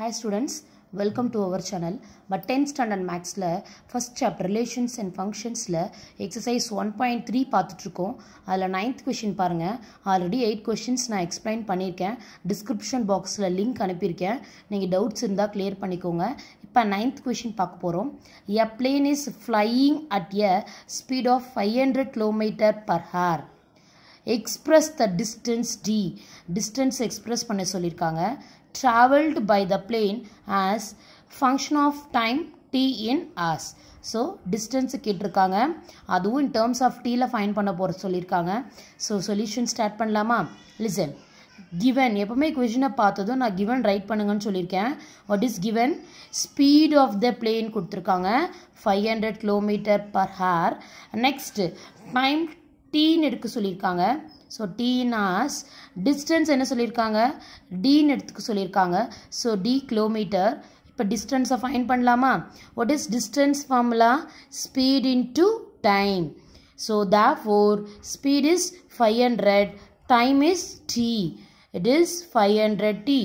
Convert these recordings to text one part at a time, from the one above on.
Hi students welcome to our channel but tenth standard மேக்ஸில் first chapter relations and ஃபங்க்ஷன்ஸில் exercise one point three பார்த்துட்ருக்கோம் அதில் ninth question பாருங்கள் already eight questions நான் explain பண்ணியிருக்கேன் description பாக்ஸில் லிங்க் அனுப்பியிருக்கேன் நீங்கள் டவுட்ஸ் இருந்தால் கிளியர் பண்ணிக்கோங்க இப்போ நைன்த் கொஷின் பார்க்க போகிறோம் a plane is flying at a speed of five hundred kilometre per hour express the distance d distance express பண்ண சொல்லியிருக்காங்க traveled by the plane as function of time t in hours so distance கேட்டிருக்காங்க அதுவும் in terms of டீயில் find பண்ண போகிற சொல்லியிருக்காங்க so solution start பண்ணலாமா listen given எப்போவுமே கொஷினை பார்த்ததும் நான் கிவன் ரைட் பண்ணுங்கன்னு சொல்லியிருக்கேன் what is given speed of the plane கொடுத்துருக்காங்க five hundred kilometre per Next, next time டீன்னு எடுக்க சொல்லியிருக்காங்க ஸோ டீனாஸ் டிஸ்டன்ஸ் என்ன சொல்லியிருக்காங்க டீன்னு எடுத்துக்க சொல்லியிருக்காங்க ஸோ டி கிலோமீட்டர் இப்போ டிஸ்டன்ஸை ஃபைன் பண்ணலாமா what is distance formula speed into time so therefore speed is five hundred time is t it is five hundred t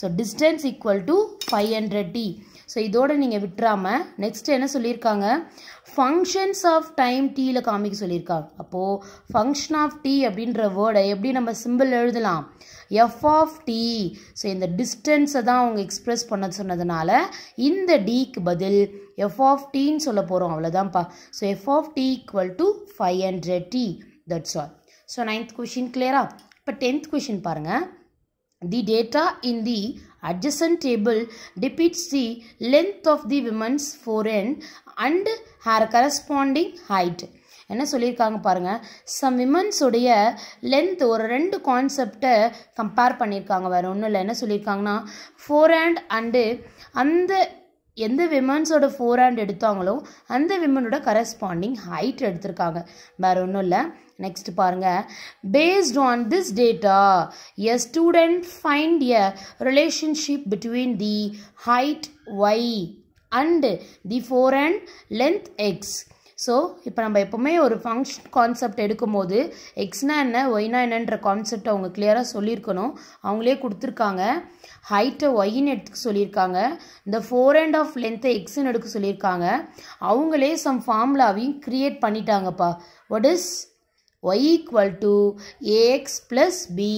so distance equal to five hundred t so இதோட நீங்கள் விட்டுறாமல் next என்ன சொல்லியிருக்காங்க functions of time டீயில் காமிக்க சொல்லியிருக்காங்க அப்போது function of tea அப்படின்ற வேர்டை எப்படி நம்ம சிம்பிள் எழுதலாம் எஃப் ஆஃப் டீ ஸோ இந்த டிஸ்டன்ஸை தான் அவங்க எக்ஸ்ப்ரெஸ் பண்ண சொன்னதுனால இந்த டீக்கு பதில் எஃப் ஆஃப் டீன்னு சொல்ல போகிறோம் அவ்வளோதான்ப்பா so f of t equal to five hundred t that's all so ninth question கிளியரா இப்போ டென்த் கொஷின் பாருங்கள் The data in the adjacent table depicts the length of the women's forehead and her corresponding height. என்ன சொல்லியிருக்காங்க பாருங்கள் some விமன்ஸுடைய length ஒரு ரெண்டு கான்செப்டை compare பண்ணியிருக்காங்க வேறு ஒன்றும் இல்லை என்ன சொல்லியிருக்காங்கன்னா ஃபோர் ஹேண்ட் அண்டு அந்த எந்த விமன்ஸோட ஃபோர் ஹேண்ட் எடுத்தாங்களோ அந்த விமனோட கரஸ்பாண்டிங் ஹைட் எடுத்திருக்காங்க வேறு ஒன்றும் இல்லை நெக்ஸ்ட் பாருங்கள் based on this data a student find a relationship between the height y and the forehand length x so இப்போ நம்ம எப்போவுமே ஒரு ஃபங்க்ஷன் கான்செப்ட் எடுக்கும்போது எக்ஸ்னா என்ன ஒய்னா என்னன்ற கான்செப்ட் அவங்க கிளியராக சொல்லியிருக்கணும் அவங்களே கொடுத்துருக்காங்க ஹைட்டை ஒய்ன்னு எடுத்துக்க சொல்லியிருக்காங்க இந்த ஃபோர் அண்ட் ஆஃப் லென்த்தை எக்ஸ்ன்னு எடுக்க சொல்லியிருக்காங்க அவங்களே சம் ஃபார்முலாவையும் க்ரியேட் பண்ணிட்டாங்கப்பா what is y equal to a x plus b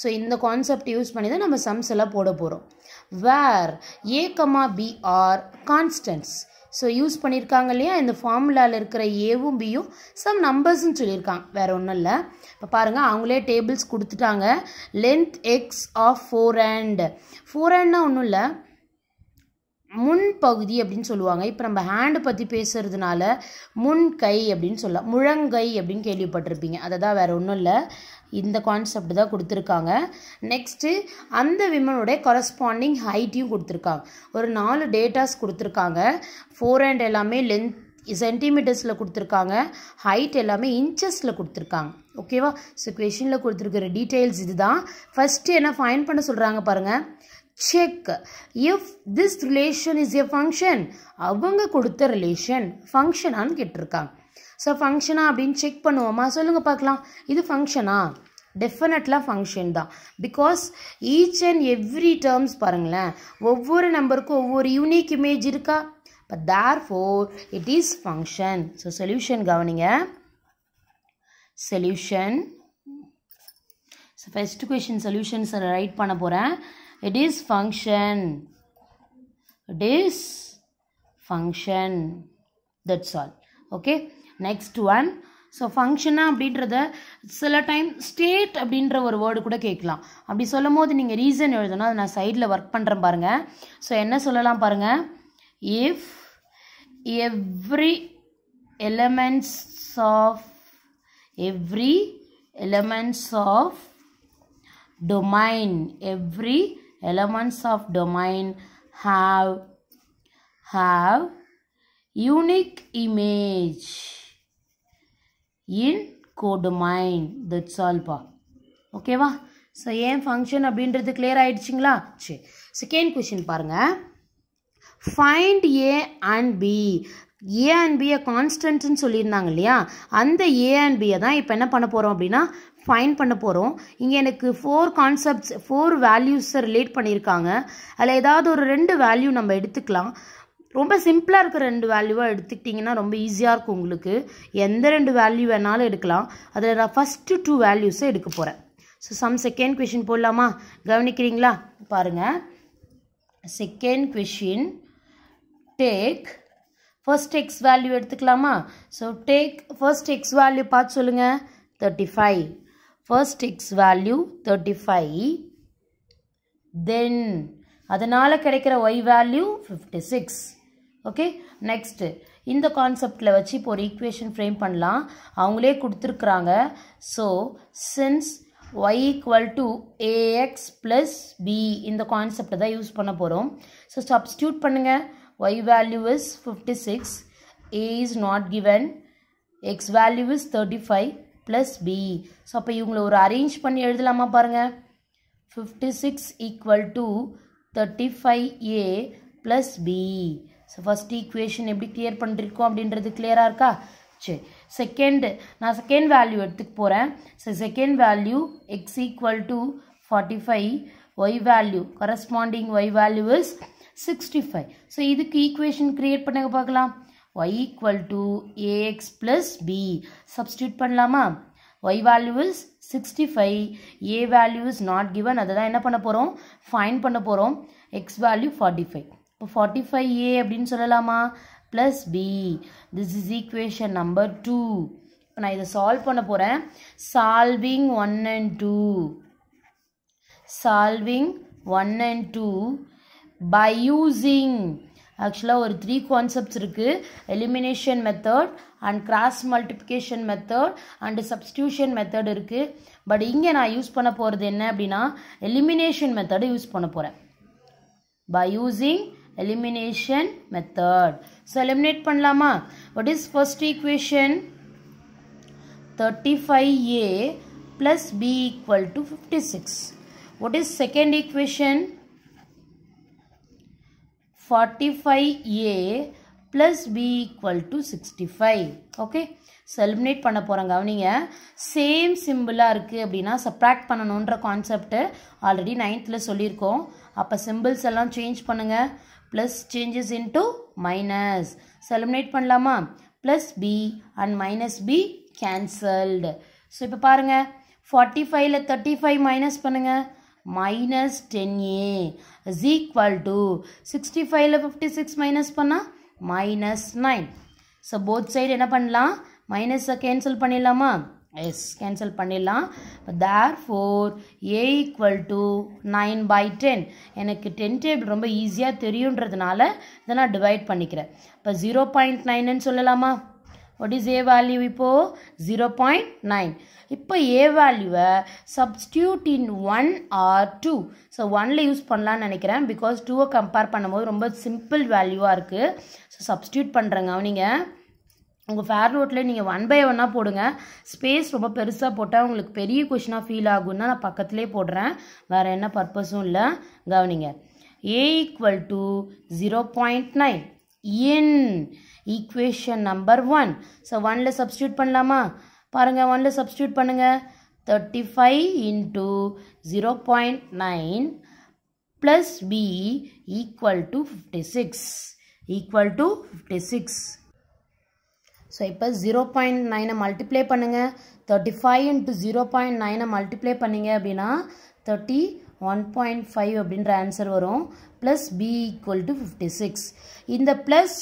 so இந்த கான்செப்ட் யூஸ் பண்ணி தான் நம்ம சம்ஸ் எல்லாம் போட போகிறோம் where a comma b are constants so use பண்ணியிருக்காங்க இல்லையா இந்த ஃபார்முலாவில் இருக்கிற ஏவும் பியும் சம் நம்பர்ஸ்ன்னு சொல்லியிருக்காங்க வேறு ஒன்றும் இல்லை இப்போ பாருங்கள் அவங்களே டேபிள்ஸ் கொடுத்துட்டாங்க length x of forehand ஃபோர் ஹேண்ட்னா ஒன்றும் இல்லை முன் பகுதி அப்படின்னு சொல்லுவாங்க இப்போ நம்ம ஹேண்டு பற்றி பேசுகிறதுனால முன் கை அப்படின்னு சொல்லலாம் முழங்கை அப்படின்னு கேள்விப்பட்டிருப்பீங்க அதை தான் வேறு ஒன்றும் இல்லை இந்த கான்செப்ட் தான் கொடுத்துருக்காங்க நெக்ஸ்ட்டு அந்த விமனுடைய கரஸ்பாண்டிங் ஹைட்டையும் கொடுத்துருக்காங்க ஒரு நாலு டேட்டாஸ் கொடுத்துருக்காங்க ஃபோர் ஹேண்ட் எல்லாமே லென்த் சென்டிமீட்டர்ஸில் கொடுத்துருக்காங்க ஹைட் எல்லாமே இன்ச்சஸில் கொடுத்துருக்காங்க ஓகேவா ஸோ கொஷனில் கொடுத்துருக்கிற டீட்டெயில்ஸ் தான் ஃபஸ்ட்டு என்ன ஃபைன் பண்ண சொல்கிறாங்க பாருங்கள் check if this relation is a function அவங்க கொடுத்த ரிலேஷன் ஃபங்க்ஷனான்னு கேட்டிருக்காங்க ஸோ ஃபங்க்ஷனா அப்படின்னு செக் பண்ணுவோமா சொல்லுங்கள் பார்க்கலாம் இது ஃபங்க்ஷனா டெஃபினட்லாம் ஃபங்க்ஷன் தான் because each and every terms பாருங்களேன் ஒவ்வொரு நம்பருக்கும் ஒவ்வொரு யூனிக் இமேஜ் இருக்கா but therefore it is function so solution கவனிங்க solution so first question solutions write பண்ண போகிறேன் it is function it is function that's all okay next one so ஃபங்க்ஷனாக அப்படின்றத சில டைம் ஸ்டேட் அப்படின்ற ஒரு வேர்டு கூட கேட்கலாம் அப்படி சொல்லும் போது நீங்கள் ரீசன் எழுதணும் அதை நான் சைடில் ஒர்க் பண்ணுறேன் பாருங்கள் ஸோ என்ன சொல்லலாம் பாருங்கள் if every elements of every elements of domain every elements of domain have have unique image in codomain that's ஆல்பா ஓகேவா ஸோ ஏன் ஃபங்க்ஷன் அப்படின்றது கிளியர் ஆகிடுச்சிங்களா சரி செகண்ட் கொஷின் பாருங்கள் find a and b a and பியை கான்ஸ்டன்ட்னு சொல்லியிருந்தாங்க இல்லையா அந்த ஏ அண்ட் பியை தான் இப்போ என்ன பண்ண போகிறோம் அப்படின்னா ஃபைன் பண்ண போகிறோம் இங்கே எனக்கு ஃபோர் கான்செப்ட்ஸ் ஃபோர் வேல்யூஸை ரிலேட் பண்ணியிருக்காங்க அதில் ஏதாவது ஒரு ரெண்டு வேல்யூ நம்ம எடுத்துக்கலாம் ரொம்ப சிம்பிளாக இருக்க ரெண்டு வேல்யூவாக எடுத்துக்கிட்டிங்கன்னா ரொம்ப ஈஸியாக இருக்கும் உங்களுக்கு எந்த ரெண்டு வேல்யூ வேணாலும் எடுக்கலாம் அதில் நான் ஃபஸ்ட்டு டூ வேல்யூஸை எடுக்க போகிறேன் ஸோ சம் செகண்ட் கொஷின் போடலாமா கவனிக்கிறீங்களா பாருங்கள் second question take first x value எடுத்துக்கலாமா so take first x value பார்த்து சொல்லுங்கள் thirty five first x value thirty five then அதனால் கிடைக்கிற y value fifty six okay next இந்த கான்செப்டில் வச்சு இப்போ ஒரு ஈக்குவேஷன் ஃப்ரேம் பண்ணலாம் அவங்களே கொடுத்துருக்குறாங்க so since y equal to a x plus b இந்த கான்செப்டை தான் யூஸ் பண்ண போகிறோம் ஸோ சப்ஸ்டியூட் பண்ணுங்கள் y value is fifty six a is not given x value is thirty five plus b so அப்போ இவங்களை ஒரு அரேஞ்ச் பண்ணி எழுதலாமா பாருங்கள் fifty six equal to thirty five a plus b so first equation எப்படி clear பண்ணிருக்கோம் அப்படின்றது கிளியராக இருக்கா சரி செகண்டு நான் செகண்ட் வேல்யூ எடுத்துக்க போகிறேன் so second value x equal to forty five y value corresponding y value sixty five so இதுக்கு ஈக்குவேஷன் க்ரியேட் பண்ணுங்க பார்க்கலாம் y equal to a x plus b substitute பண்ணலாமா y value sixty five a values not given அதை தான் என்ன பண்ண போகிறோம் find பண்ண போகிறோம் எக்ஸ் வேல்யூ ஃபார்ட்டி ஃபைவ் இப்போ ஃபார்ட்டி ஃபைவ் ஏ அப்படின்னு சொல்லலாமா plus b this is equation number two இப்போ நான் இதை சால்வ் பண்ண போகிறேன் solving one and two solving one and two by using ஆக்சுவலாக ஒரு த்ரீ கான்செப்ட்ஸ் இருக்குது elimination method and cross multiplication method and substitution method இருக்குது பட் இங்கே நான் யூஸ் பண்ண போகிறது என்ன அப்படின்னா எலிமினேஷன் மெத்தடு யூஸ் பண்ண போகிறேன் by using elimination method so eliminate பண்ணலாமா what is first equation thirty five a plus b equal to 56. What is second equation? 45a plus b equal to 65. Okay. So, eliminate பண்ண போகிறாங்க அவனிங்க same சிம்பிளாக இருக்குது அப்படின்னா subtract பண்ணணுன்ற concept already நைன்த்தில் சொல்லியிருக்கோம் அப்போ symbols எல்லாம் சேஞ்ச் பண்ணுங்கள் plus changes minus. Minus eliminate பண்ணலாமா plus b and minus b cancelled so இப்போ பாருங்கள் ஃபார்ட்டி 35 தேர்ட்டி ஃபைவ் மைனஸ் பண்ணுங்கள் மைனஸ் equal to 65ல 56 minus சிக்ஸ்டி ஃபைவ்ல ஃபிஃப்டி சிக்ஸ் மைனஸ் பண்ணால் minus nine so both side என்ன பண்ணலாம் மைனஸை கேன்சல் பண்ணிடலாமா எஸ் கேன்சல் பண்ணிடலாம் therefore a equal to nine by ten எனக்கு டென் டேபிள் ரொம்ப ஈஸியாக தெரியுன்றதுனால இதை நான் டிவைட் பண்ணிக்கிறேன் இப்போ ஜீரோ பாயிண்ட் நைனுன்னு சொல்லலாமா வாட் இஸ் ஏ வேல்யூ இப்போது ஜீரோ பாயிண்ட் நைன் இப்போ ஏ வேல்யூவை substitute in one or two so ஒனில் யூஸ் பண்ணலான்னு நினைக்கிறேன் பிகாஸ் டூவை கம்பேர் பண்ணும்போது ரொம்ப சிம்பிள் வேல்யூவாக இருக்குது ஸோ சப்ஸ்டியூட் பண்ணுறேங்க அவனிங்க உங்கள் ஃபேர் நோட்டில் நீங்கள் ஒன் பை ஒன்னாக போடுங்க ஸ்பேஸ் ரொம்ப பெருசாக போட்டால் உங்களுக்கு பெரிய கொஷினாக ஃபீல் ஆகும்னா நான் பக்கத்துலேயே போடுறேன் வேறு என்ன பர்பஸும் இல்லை கவனிங்க a equal to zero point nine in equation number one so ஒனில் சப்ஸ்டியூட் பண்ணலாமா பாருங்கள் ஒனில் சப்ஸ்டியூட் பண்ணுங்கள் thirty five into zero point nine plus b equal to fifty six equal to fifty six so இப்போ ஜீரோ பாயிண்ட் நைனை multiply பண்ணுங்கள் thirty five into zero point நைனை multiply பண்ணிங்க அப்படின்னா தேர்ட்டி ஒன் பாயிண்ட் ஃபைவ் அப்படின்ற answer வரும் plus b equal to fifty six இந்த plus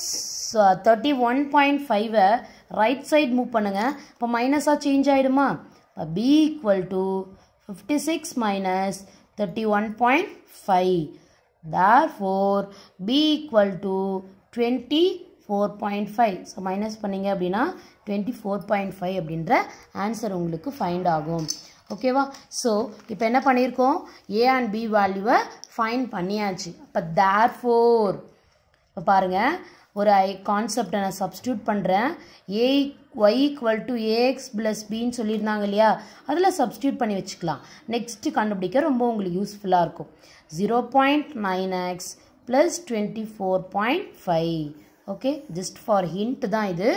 thirty one point ஃபைவை ரைட் சைட் மூவ் பண்ணுங்கள் இப்போ மைனஸாக சேஞ்ச் ஆகிடுமா இப்போ b equal to fifty six minus thirty one point five therefore b equal to twenty four point five so minus பண்ணிங்க அப்படின்னா twenty four point five அப்படின்ற answer உங்களுக்கு ஃபைண்ட் ஆகும் ஓகேவா ஸோ இப்போ என்ன பண்ணியிருக்கோம் ஏ அண்ட் பி வேல்யூவை ஃபைன் பண்ணியாச்சு அப்போ தேர் ஃபோர் இப்போ பாருங்கள் ஒரு ஐ கான்செப்டை நான் சப்ஸ்டியூட் பண்ணுறேன் a y equal to a x plus பின்னு சொல்லியிருந்தாங்க இல்லையா அதில் சப்ஸ்டியூட் பண்ணி வச்சுக்கலாம் நெக்ஸ்ட்டு கண்டுபிடிக்க ரொம்ப உங்களுக்கு யூஸ்ஃபுல்லாக இருக்கும் zero point nine x plus twenty four point five okay just for hint தான் இது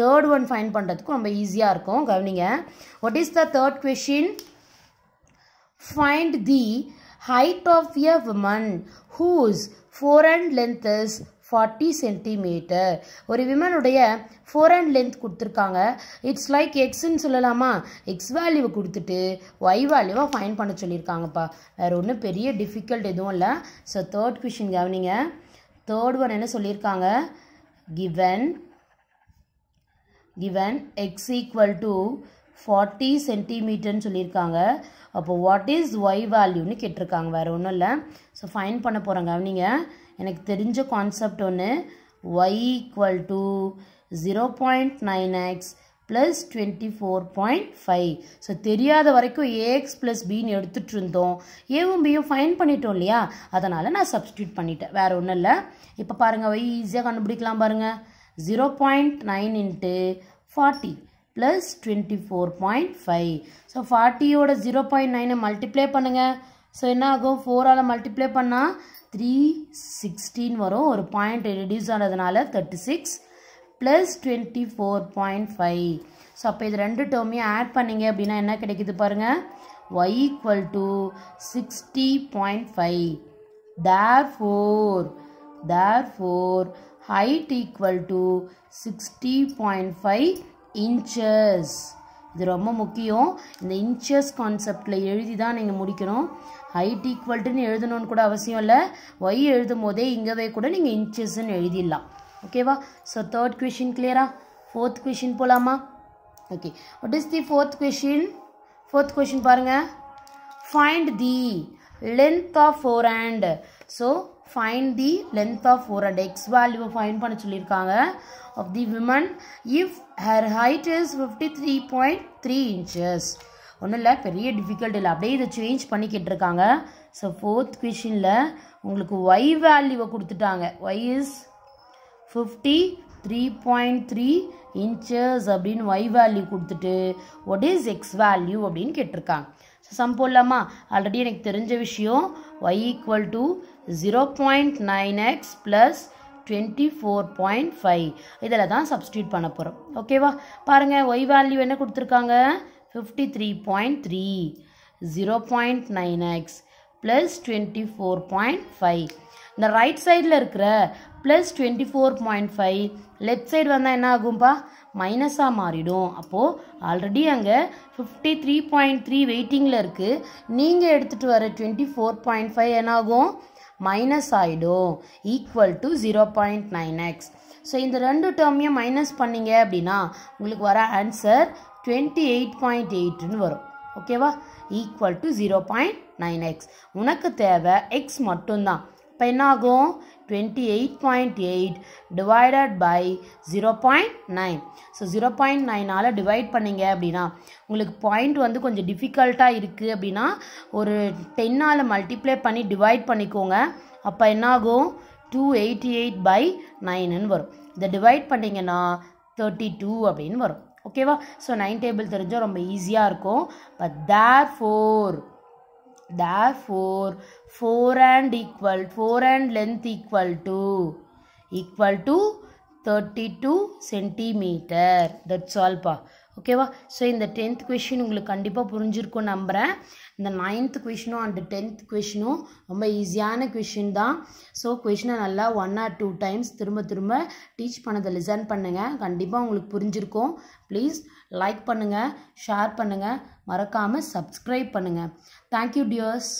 தேர்ட் ஒன் ஃபைன் பண்ணுறதுக்கும் ரொம்ப ஈஸியாக இருக்கும் கவனிங்க what is the third question find the height of a women whose forehand length is forty centimetre ஒரு விமனுடைய forehand length கொடுத்துருக்காங்க இட்ஸ் லைக் எக்ஸ்ன்னு சொல்லலாமா எக்ஸ் வேல்யூவை கொடுத்துட்டு ஒய் வேல்யூவாக ஃபைன் பண்ண சொல்லியிருக்காங்கப்பா வேறு ஒன்றும் பெரிய டிஃபிகல்ட் எதுவும் இல்லை ஸோ தேர்ட் கொஷின் கவனிங்க தேர்ட் ஒன் என்ன சொல்லியிருக்காங்க given given x equal to 40 சென்டிமீட்டர்னு சொல்லியிருக்காங்க அப்போ வாட் இஸ் ஒய் வேல்யூன்னு கேட்டிருக்காங்க வேறு ஒன்றும் இல்லை ஸோ ஃபைன் பண்ண போகிறாங்க அவனிங்க எனக்கு தெரிஞ்ச கான்செப்ட் ஒன்று y equal to zero point nine x plus twenty four point five so தெரியாத வரைக்கும் ஏஎக்ஸ் ப்ளஸ் பின்னு எடுத்துகிட்டு இருந்தோம் ஏவும் பியும் ஃபைன் பண்ணிட்டோம் இல்லையா அதனால் நான் substitute பண்ணிட்டேன் வேறு ஒன்றும் இல்லை இப்போ வை easy ஈஸியாக கண்டுபிடிக்கலாம் பாருங்கள் zero 40 nine into so plus twenty four multiply five so ஃபார்ட்டியோட ஜீரோ பாயிண்ட் நைனை மல்டிப்ளை பண்ணுங்கள் ஸோ என்ன ஆகும் ஃபோரால் பண்ணால் த்ரீ சிக்ஸ்டீன் வரும் ஒரு point reduce ஆனதுனால thirty six plus twenty four point five so அப்போ இது ரெண்டு டேர்மையும் ஆட் பண்ணிங்க அப்படின்னா என்ன கிடைக்கிது பாருங்கள் y equal to sixty point five therefore therefore height equal to sixty point five inches இது ரொம்ப முக்கியம் இந்த இன்ச்சஸ் கான்செப்டில் எழுதி தான் நீங்கள் முடிக்கணும் ஹைட் ஈக்குவல்ட்டுன்னு எழுதணும்னு கூட அவசியம் இல்லை ஒய் எழுதும் போதே இங்கவே கூட நீங்கள் இன்ச்சஸ்ன்னு எழுதிடலாம் ஓகேவா ஸோ தேர்ட் கொஷின் கிளியரா ஃபோர்த் கொஷின் போகலாமா okay what is the fourth question fourth question பாருங்கள் find the length of forehand so find the length of forehand x வேல்யூவை ஃபைன் பண்ண சொல்லியிருக்காங்க of the women if her height is fifty three point three inches ஒன்றும் இல்லை பெரிய difficult இல்லை அப்படியே இதை சேஞ்ச் பண்ணிக்கிட்டு இருக்காங்க ஸோ ஃபோர்த் கொஷினில் உங்களுக்கு ஒய் வேல்யூவை கொடுத்துட்டாங்க y is fifty three point three inches அப்படின்னு ஒய் வேல்யூ கொடுத்துட்டு ஒட் இஸ் எக்ஸ் வேல்யூ அப்படின்னு கேட்டிருக்காங்க ஸோ சம் ஆல்ரெடி எனக்கு தெரிஞ்ச விஷயம் y equal to zero point nine x plus twenty four point five இதில் தான் சப்ஸ்டியூட் பண்ண போகிறோம் ஓகேவா பாருங்கள் ஒய் வேல்யூ என்ன கொடுத்துருக்காங்க fifty three point three zero point nine x plus twenty four point five இந்த ரைட் சைடில் இருக்கிற plus twenty four point five left side வந்தால் என்ன ஆகும்ப்பா மைனஸாக மாறிடும் அப்போது ஆல்ரெடி அங்கே ஃபிஃப்டி த்ரீ பாயிண்ட் த்ரீ வெயிட்டிங்கில் இருக்குது நீங்கள் எடுத்துகிட்டு வர டுவெண்ட்டி ஃபோர் பாயிண்ட் ஃபைவ் என்னாகும் மைனஸ் ஆகிடும் equal to zero point nine x so இந்த ரெண்டு டேர்மையும் மைனஸ் பண்ணிங்க அப்படின்னா உங்களுக்கு வர ஆன்சர் டுவெண்ட்டி எயிட் பாயிண்ட் எயிட்னு வரும் ஓகேவா equal to zero point nine x உனக்கு தேவை எக்ஸ் மட்டும்தான் அப்போ என்ன ஆகும் twenty eight point eight divided by zero point nine so zero point நைனால் டிவைட் பண்ணிங்க அப்படின்னா உங்களுக்கு பாயிண்ட் வந்து கொஞ்சம் டிஃபிகல்ட்டாக இருக்குது அப்படின்னா ஒரு டென்னால் மல்டிப்ளை பண்ணி டிவைட் பண்ணிக்கோங்க அப்போ என்னாகும் டூ எயிட்டி எயிட் பை நைனுன்னு வரும் இதை டிவைட் பண்ணிங்கன்னா தேர்ட்டி டூ அப்படின்னு வரும் ஓகேவா ஸோ நைன் டேபிள் தெரிஞ்சால் ரொம்ப ஈஸியாக இருக்கும் but therefore therefore 4 and equal 4 and length equal to equal to 32 centimeter that's all pa ஓகேவா ஸோ இந்த டென்த் கொஷின் உங்களுக்கு கண்டிப்பாக புரிஞ்சிருக்கும் நம்புகிறேன் இந்த நைன்த் கொஷினும் அண்ட் டென்த் கொஷினும் ரொம்ப ஈஸியான கொஷின் தான் ஸோ கொஷினை நல்லா ஒன் ஆர் டூ டைம்ஸ் திரும்ப திரும்ப டீச் பண்ணதை லிசன் பண்ணுங்கள் கண்டிப்பாக உங்களுக்கு புரிஞ்சிருக்கும் ப்ளீஸ் லைக் பண்ணுங்கள் ஷேர் பண்ணுங்கள் மறக்காமல் சப்ஸ்கிரைப் பண்ணுங்கள் தேங்க்யூ டியர்ஸ்